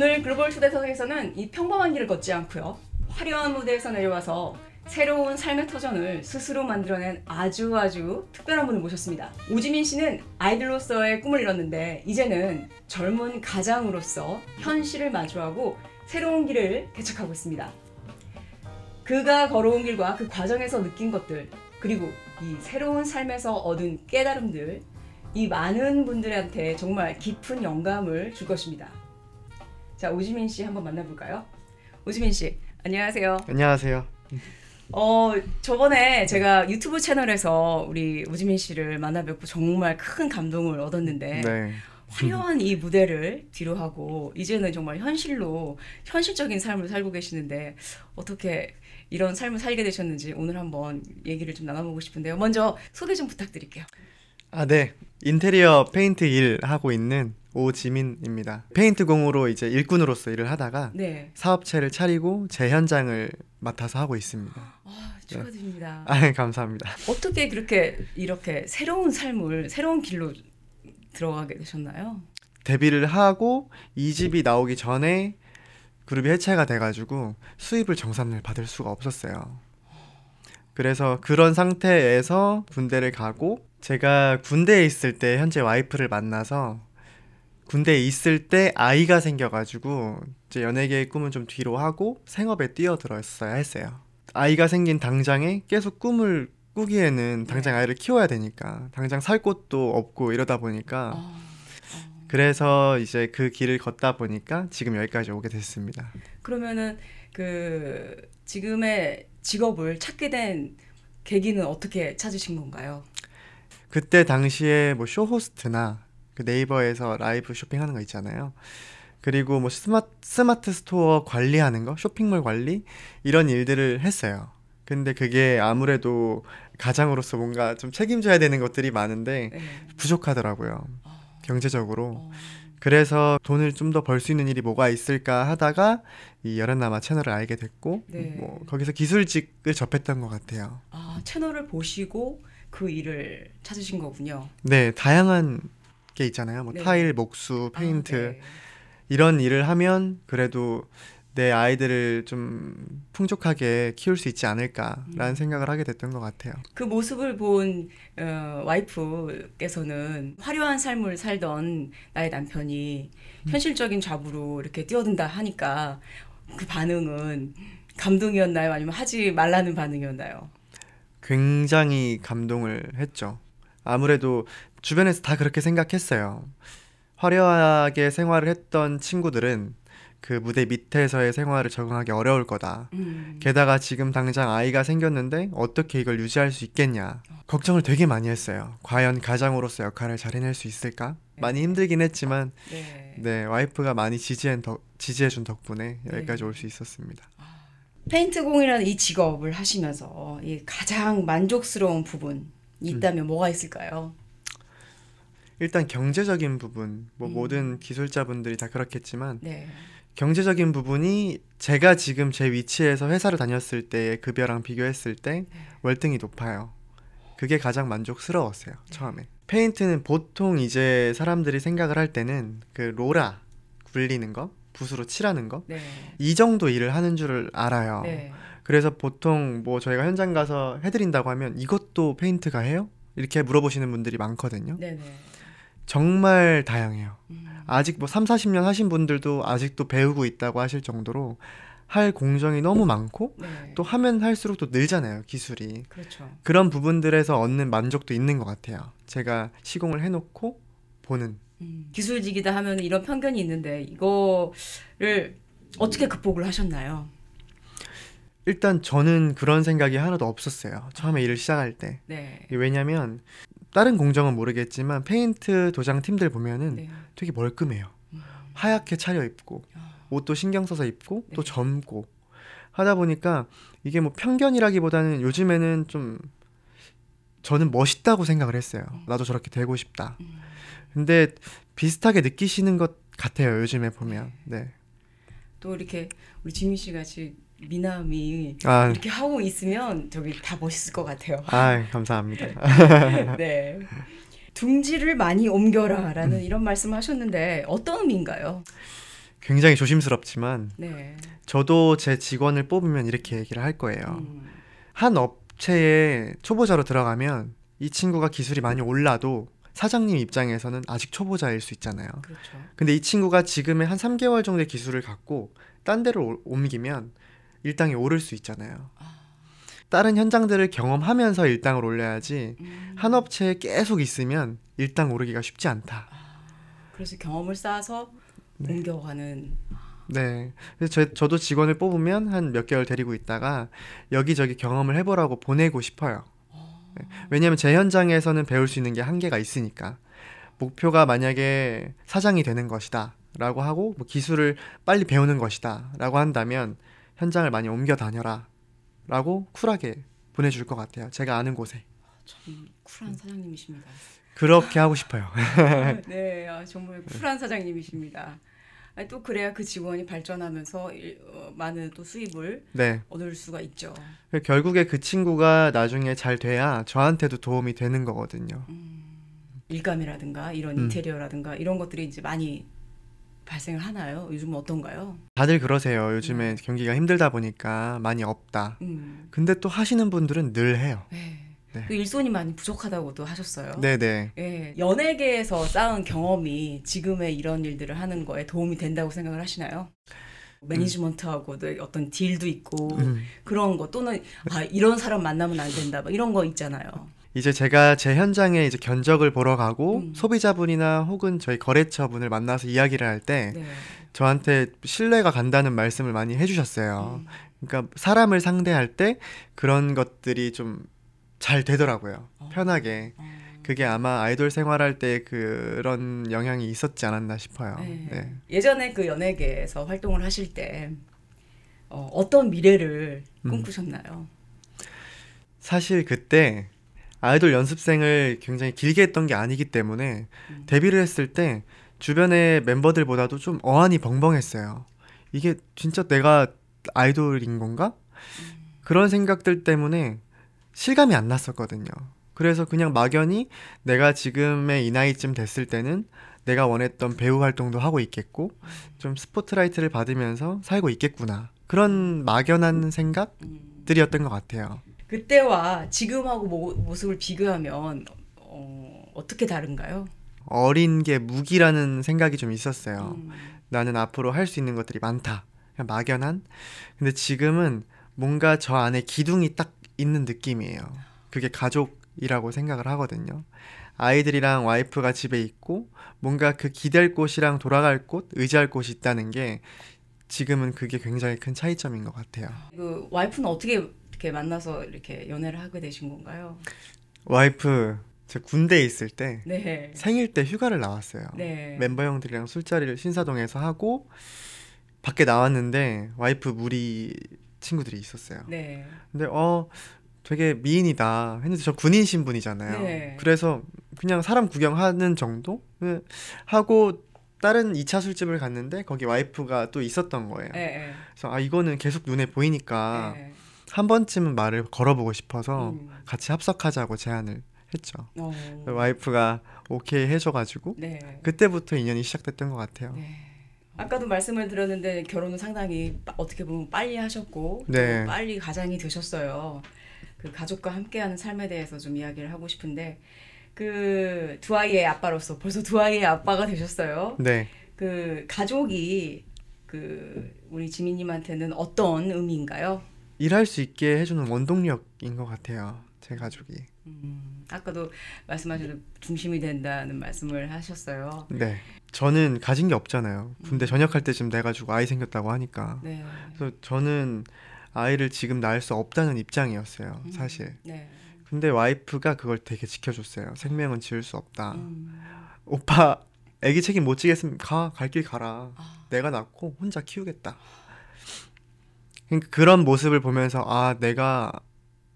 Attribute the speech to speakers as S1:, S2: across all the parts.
S1: 오늘 글로벌 초대석에서는 이 평범한 길을 걷지 않고요. 화려한 무대에서 내려와서 새로운 삶의 터전을 스스로 만들어낸 아주 아주 특별한 분을 모셨습니다. 오지민 씨는 아이들로서의 꿈을 이뤘는데 이제는 젊은 가장으로서 현실을 마주하고 새로운 길을 개척하고 있습니다. 그가 걸어온 길과 그 과정에서 느낀 것들 그리고 이 새로운 삶에서 얻은 깨달음들 이 많은 분들한테 정말 깊은 영감을 줄 것입니다. 자 오지민 씨 한번 만나볼까요? 오지민 씨 안녕하세요. 안녕하세요. 어 저번에 제가 유튜브 채널에서 우리 오지민 씨를 만나 뵙고 정말 큰 감동을 얻었는데 네. 화려한 이 무대를 뒤로 하고 이제는 정말 현실로 현실적인 삶을 살고 계시는데 어떻게 이런 삶을 살게 되셨는지 오늘 한번 얘기를 좀 나눠보고 싶은데요. 먼저 소개 좀 부탁드릴게요.
S2: 아, 네. 인테리어 페인트 일 하고 있는 오지민입니다. 페인트공으로 이제 일꾼으로서 일을 하다가 네. 사업체를 차리고 재현장을 맡아서 하고 있습니다. 아,
S1: 축하드립니다. 네.
S2: 아, 감사합니다.
S1: 어떻게 그렇게 이렇게 새로운 삶을 새로운 길로 들어가게 되셨나요?
S2: 데뷔를 하고 이 집이 나오기 전에 그룹이 해체가 돼가지고 수입을 정산을 받을 수가 없었어요. 그래서 그런 상태에서 군대를 가고 제가 군대에 있을 때 현재 와이프를 만나서 군대에 있을 때 아이가 생겨가지고 이제 연예계의 꿈은 좀 뒤로 하고 생업에 뛰어들었어야 했어요. 아이가 생긴 당장에 계속 꿈을 꾸기에는 당장 네. 아이를 키워야 되니까 당장 살 곳도 없고 이러다 보니까 어, 어... 그래서 이제 그 길을 걷다 보니까 지금 여기까지 오게 됐습니다.
S1: 그러면은 그 지금의 직업을 찾게 된 계기는 어떻게 찾으신 건가요?
S2: 그때 당시에 뭐 쇼호스트나 그 네이버에서 라이브 쇼핑하는 거 있잖아요. 그리고 뭐 스마트, 스마트 스토어 관리하는 거, 쇼핑몰 관리 이런 일들을 했어요. 근데 그게 아무래도 가장으로서 뭔가 좀 책임져야 되는 것들이 많은데 네. 부족하더라고요. 아. 경제적으로. 어. 그래서 돈을 좀 더 벌 수 있는 일이 뭐가 있을까 하다가 이 여름나마 채널을 알게 됐고 네. 뭐 거기서 기술직을 접했던 것 같아요.
S1: 아 채널을 보시고 그 일을 찾으신 거군요.
S2: 네 다양한 게 있잖아요. 뭐 네. 타일, 목수, 아, 페인트 아, 네. 이런 일을 하면 그래도 내 아이들을 좀 풍족하게 키울 수 있지 않을까라는 음. 생각을 하게 됐던 것 같아요.
S1: 그 모습을 본 어, 와이프께서는 화려한 삶을 살던 나의 남편이 음. 현실적인 잡으로 이렇게 뛰어든다 하니까 그 반응은 감동이었나요? 아니면 하지 말라는 반응이었나요?
S2: 굉장히 감동을 했죠. 아무래도 주변에서 다 그렇게 생각했어요. 화려하게 생활을 했던 친구들은 그 무대 밑에서의 생활을 적응하기 어려울 거다. 음. 게다가 지금 당장 아이가 생겼는데 어떻게 이걸 유지할 수 있겠냐. 걱정을 되게 많이 했어요. 과연 가장으로서 역할을 잘 해낼 수 있을까? 많이 네. 힘들긴 했지만 네. 네, 와이프가 많이 지지한 덕, 지지해준 덕분에 네. 여기까지 올 수 있었습니다. 아,
S1: 페인트공이라는 이 직업을 하시면서 이 가장 만족스러운 부분 음. 있다면 음. 뭐가 있을까요?
S2: 일단 경제적인 부분 뭐 음. 모든 기술자분들이 다 그렇겠지만 네. 경제적인 부분이 제가 지금 제 위치에서 회사를 다녔을 때의 급여랑 비교했을 때 네. 월등히 높아요. 그게 가장 만족스러웠어요 네. 처음에. 페인트는 보통 이제 사람들이 생각을 할 때는 그 로라 굴리는 거 붓으로 칠하는 거이 네. 정도 일을 하는 줄을 알아요. 네. 그래서 보통 뭐 저희가 현장 가서 해드린다고 하면 이것도 페인트가 해요? 이렇게 물어보시는 분들이 많거든요. 네네. 정말 다양해요. 음. 아직 뭐 3, 40년 하신 분들도 아직도 배우고 있다고 하실 정도로 할 공정이 너무 많고 네. 또 하면 할수록 또 늘잖아요 기술이 그렇죠. 그런 부분들에서 얻는 만족도 있는 것 같아요 제가 시공을 해놓고 보는
S1: 음, 기술직이다 하면 이런 편견이 있는데 이거를 어떻게 극복을 하셨나요?
S2: 일단 저는 그런 생각이 하나도 없었어요. 처음에 일을 시작할 때. 네. 왜냐면 다른 공정은 모르겠지만 페인트 도장 팀들 보면은 네. 되게 멀끔해요. 음. 하얗게 차려입고 아. 옷도 신경 써서 입고 네. 또 젊고 하다 보니까 이게 뭐 편견이라기보다는 요즘에는 좀 저는 멋있다고 생각을 했어요. 음. 나도 저렇게 되고 싶다. 음. 근데 비슷하게 느끼시는 것 같아요. 요즘에 보면. 네. 네.
S1: 또 이렇게 우리 지민 씨가 지금 미남이 아, 이렇게 하고 있으면 저기 다 멋있을 것 같아요. 아 감사합니다. 네. 둥지를 많이 옮겨라라는 음. 이런 말씀하셨는데 어떤 의미인가요?
S2: 굉장히 조심스럽지만 네. 저도 제 직원을 뽑으면 이렇게 얘기를 할 거예요. 음. 한 업체에 초보자로 들어가면 이 친구가 기술이 많이 올라도 사장님 입장에서는 아직 초보자일 수 있잖아요. 그렇죠. 근데 이 친구가 지금의 한 3개월 정도의 기술을 갖고 딴 데로 옮기면 일당이 오를 수 있잖아요. 다른 현장들을 경험하면서 일당을 올려야지 음. 한 업체에 계속 있으면 일당 오르기가 쉽지 않다. 아,
S1: 그래서 경험을 쌓아서 네. 옮겨가는.
S2: 네. 그래서 저, 저도 직원을 뽑으면 한 몇 개월 데리고 있다가 여기저기 경험을 해보라고 보내고 싶어요. 네. 아. 왜냐하면 제 현장에서는 배울 수 있는 게 한계가 있으니까 목표가 만약에 사장이 되는 것이다. 라고 하고 뭐 기술을 빨리 배우는 것이다 라고 한다면 현장을 많이 옮겨 다녀라 라고 쿨하게 보내줄 것 같아요. 제가 아는 곳에.
S1: 참 쿨한 사장님이십니다.
S2: 그렇게 하고 싶어요. 네, 아, 정말 쿨한
S1: 사장님이십니다. 또 그래야 그 직원이 발전하면서 어, 많은 또 수입을 네. 얻을 수가 있죠.
S2: 그 결국에 그 친구가 나중에 잘 돼야 저한테도 도움이 되는 거거든요. 음,
S1: 일감이라든가 이런 음. 인테리어라든가 이런 것들이 이제 많이 발생을 하나요? 요즘 어떤가요?
S2: 다들 그러세요. 요즘에 음. 경기가 힘들다 보니까 많이 없다. 음. 근데 또 하시는 분들은 늘 해요. 네.
S1: 네. 그 일손이 많이 부족하다고도 하셨어요. 네네. 네. 예, 연예계에서 쌓은 경험이 지금의 이런 일들을 하는 거에 도움이 된다고 생각을 하시나요? 매니지먼트하고도 음. 어떤 딜도 있고 음. 그런 거 또는 아 이런 사람 만나면 안 된다 막 이런 거 있잖아요.
S2: 이제 제가 제 현장에 이제 견적을 보러 가고 음. 소비자분이나 혹은 저희 거래처분을 만나서 이야기를 할때 네. 저한테 신뢰가 간다는 말씀을 많이 해주셨어요. 음. 그러니까 사람을 상대할 때 그런 것들이 좀 잘 되더라고요. 어. 편하게. 어. 그게 아마 아이돌 생활할 때 그런 영향이 있었지 않았나 싶어요. 네. 네.
S1: 예전에 그 연예계에서 활동을 하실 때 어, 떤 미래를 음. 꿈꾸셨나요? 음.
S2: 사실 그때 아이돌 연습생을 굉장히 길게 했던 게 아니기 때문에 음. 데뷔를 했을 때 주변의 멤버들보다도 좀 어안이 벙벙했어요. 이게 진짜 내가 아이돌인 건가? 음. 그런 생각들 때문에 실감이 안 났었거든요. 그래서 그냥 막연히 내가 지금의 이 나이쯤 됐을 때는 내가 원했던 배우 활동도 하고 있겠고 음. 좀 스포트라이트를 받으면서 살고 있겠구나 그런 막연한 음. 생각들이었던 음. 것 같아요.
S1: 그때와 지금하고 모, 모습을 비교하면 어, 어떻게 다른가요?
S2: 어린 게 무기라는 생각이 좀 있었어요. 음. 나는 앞으로 할 수 있는 것들이 많다. 그냥 막연한. 근데 지금은 뭔가 저 안에 기둥이 딱 있는 느낌이에요. 그게 가족이라고 생각을 하거든요. 아이들이랑 와이프가 집에 있고 뭔가 그 기댈 곳이랑 돌아갈 곳, 의지할 곳이 있다는 게 지금은 그게 굉장히 큰 차이점인 것 같아요.
S1: 그 와이프는 어떻게 어떻게 만나서 이렇게 연애를 하게 되신 건가요?
S2: 와이프 제 군대에 있을 때 네. 생일 때 휴가를 나왔어요. 네. 멤버 형들이랑 술자리를 신사동에서 하고 밖에 나왔는데 와이프 무리 친구들이 있었어요. 네. 근데 어 되게 미인이다 했는데 저 군인 신분이잖아요. 네. 그래서 그냥 사람 구경하는 정도 네. 하고 다른 2차 술집을 갔는데 거기 와이프가 또 있었던 거예요. 네, 그래서 아 이거는 계속 눈에 보이니까 네. 한 번쯤은 말을 걸어보고 싶어서 음. 같이 합석하자고 제안을 했죠. 오. 어. 와이프가 오케이 해줘가지고 네. 그때부터 인연이 시작됐던 것 같아요. 네.
S1: 아까도 말씀을 드렸는데 결혼은 상당히 어떻게 보면 빨리 하셨고 네. 빨리 가장이 되셨어요. 그 가족과 함께하는 삶에 대해서 좀 이야기를 하고 싶은데 그 두 아이의 아빠로서 벌써 두 아이의 아빠가 되셨어요. 네. 그 가족이 그 우리 지민님한테는 어떤 의미인가요?
S2: 일할 수 있게 해주는 원동력인 것 같아요. 제 가족이.
S1: 음, 아까도 말씀하신 중심이 된다는 말씀을 하셨어요.
S2: 네. 저는 가진 게 없잖아요. 군대 음. 전역할 때쯤 돼가지고 아이 생겼다고 하니까. 네. 그래서 저는 아이를 지금 낳을 수 없다는 입장이었어요, 음, 사실. 음, 네. 근데 와이프가 그걸 되게 지켜줬어요. 생명은 지을 수 없다. 음. 오빠, 애기 책임 못 지겠으면 가, 갈길 가라. 아. 내가 낳고 혼자 키우겠다. 그러니까 그런 모습을 보면서 아 내가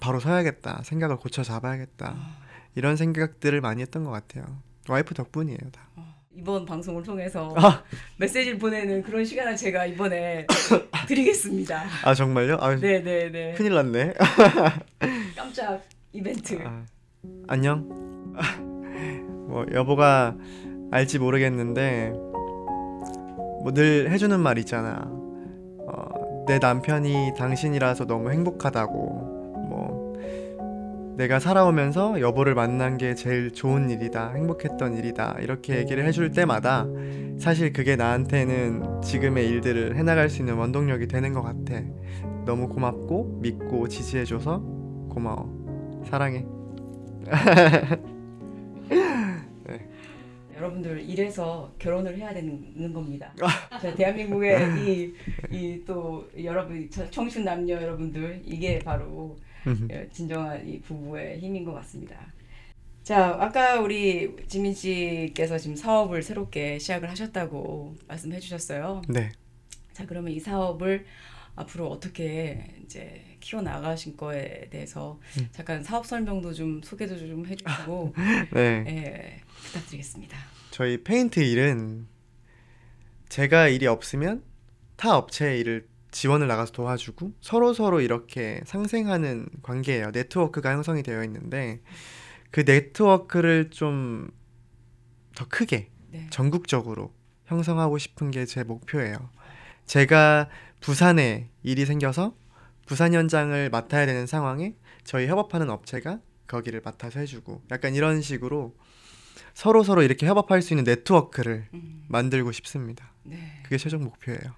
S2: 바로 서야겠다 생각을 고쳐 잡아야겠다 아. 이런 생각들을 많이 했던 것 같아요 와이프 덕분이에요 다
S1: 아, 이번 방송을 통해서 아. 메시지를 보내는 그런 시간을 제가 이번에 드리겠습니다
S2: 아 정말요? 아, 네네네 네, 네. 큰일 났네
S1: 깜짝 이벤트 아,
S2: 안녕 뭐 여보가 알지 모르겠는데 뭐 늘 해주는 말 있잖아 내 남편이 당신이라서 너무 행복하다고 뭐 내가 살아오면서 여보를 만난 게 제일 좋은 일이다 행복했던 일이다 이렇게 얘기를 해줄 때마다 사실 그게 나한테는 지금의 일들을 해나갈 수 있는 원동력이 되는 것 같아 너무 고맙고 믿고 지지해줘서 고마워 사랑해
S1: 여러분들 이래서 결혼을 해야 되는 겁니다. 아. 자, 대한민국의 이이 여러분 청춘 남녀 여러분들 이게 바로 예, 진정한 이 부부의 힘인 것 같습니다. 자, 아까 우리 지민 씨께서 지금 사업을 새롭게 시작을 하셨다고 말씀해 주셨어요. 네. 자, 그러면 이 사업을 앞으로 어떻게 이제 키워 나가신 거에 대해서 음. 잠깐 사업 설명도 좀 소개도 좀 해주시고 네. 예, 부탁드리겠습니다.
S2: 저희 페인트 일은 제가 일이 없으면 타 업체의 일을 지원을 나가서 도와주고 서로 서로 이렇게 상생하는 관계예요. 네트워크가 형성이 되어 있는데 그 네트워크를 좀 더 크게 네. 전국적으로 형성하고 싶은 게 제 목표예요. 제가 부산에 일이 생겨서 부산 현장을 맡아야 되는 상황에 저희 협업하는 업체가 거기를 맡아서 해주고 약간 이런 식으로 서로 서로 이렇게 협업할 수 있는 네트워크를 음. 만들고 싶습니다. 네. 그게 최종 목표예요.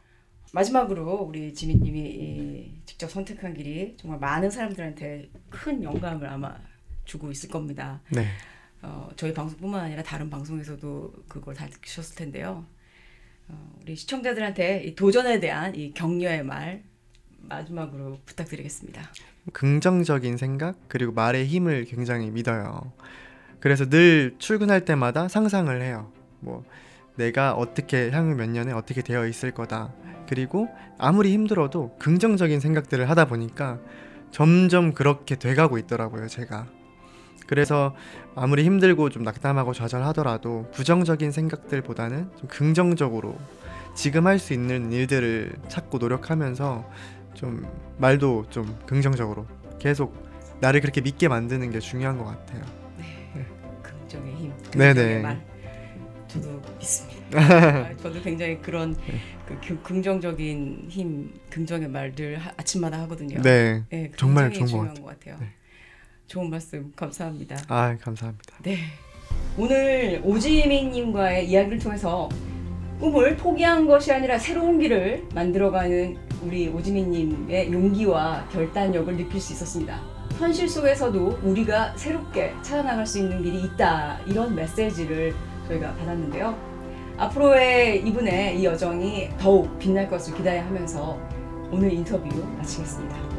S1: 마지막으로 우리 지민님이 직접 선택한 길이 정말 많은 사람들한테 큰 영감을 아마 주고 있을 겁니다. 네. 어, 저희 방송뿐만 아니라 다른 방송에서도 그걸 다 느끼셨을 텐데요. 어, 우리 시청자들한테 도전에 대한 이 격려의 말 마지막으로 부탁드리겠습니다.
S2: 긍정적인 생각 그리고 말의 힘을 굉장히 믿어요. 그래서 늘 출근할 때마다 상상을 해요. 뭐 내가 어떻게 향후 몇 년에 어떻게 되어 있을 거다. 그리고 아무리 힘들어도 긍정적인 생각들을 하다 보니까 점점 그렇게 돼가고 있더라고요, 제가. 그래서 아무리 힘들고 좀 낙담하고 좌절하더라도 부정적인 생각들보다는 좀 긍정적으로 지금 할 수 있는 일들을 찾고 노력하면서 좀 말도 좀 긍정적으로 계속 나를 그렇게 믿게 만드는 게 중요한 것 같아요. 네,
S1: 네. 긍정의 힘, 네, 긍정의 말. 저도 믿습니다. 아, 저도 굉장히 그런 그 긍정적인 힘, 긍정의 말들 아침마다 하거든요. 네, 네 정말 좋은 것 같아요. 것 같아요. 네. 좋은 말씀 감사합니다. 아 감사합니다. 네. 오늘 오지민님과의 이야기를 통해서 꿈을 포기한 것이 아니라 새로운 길을 만들어가는 우리 오지민님의 용기와 결단력을 느낄 수 있었습니다. 현실 속에서도 우리가 새롭게 찾아나갈 수 있는 길이 있다 이런 메시지를 저희가 받았는데요. 앞으로의 이분의 이 여정이 더욱 빛날 것을 기대하면서 오늘 인터뷰 마치겠습니다.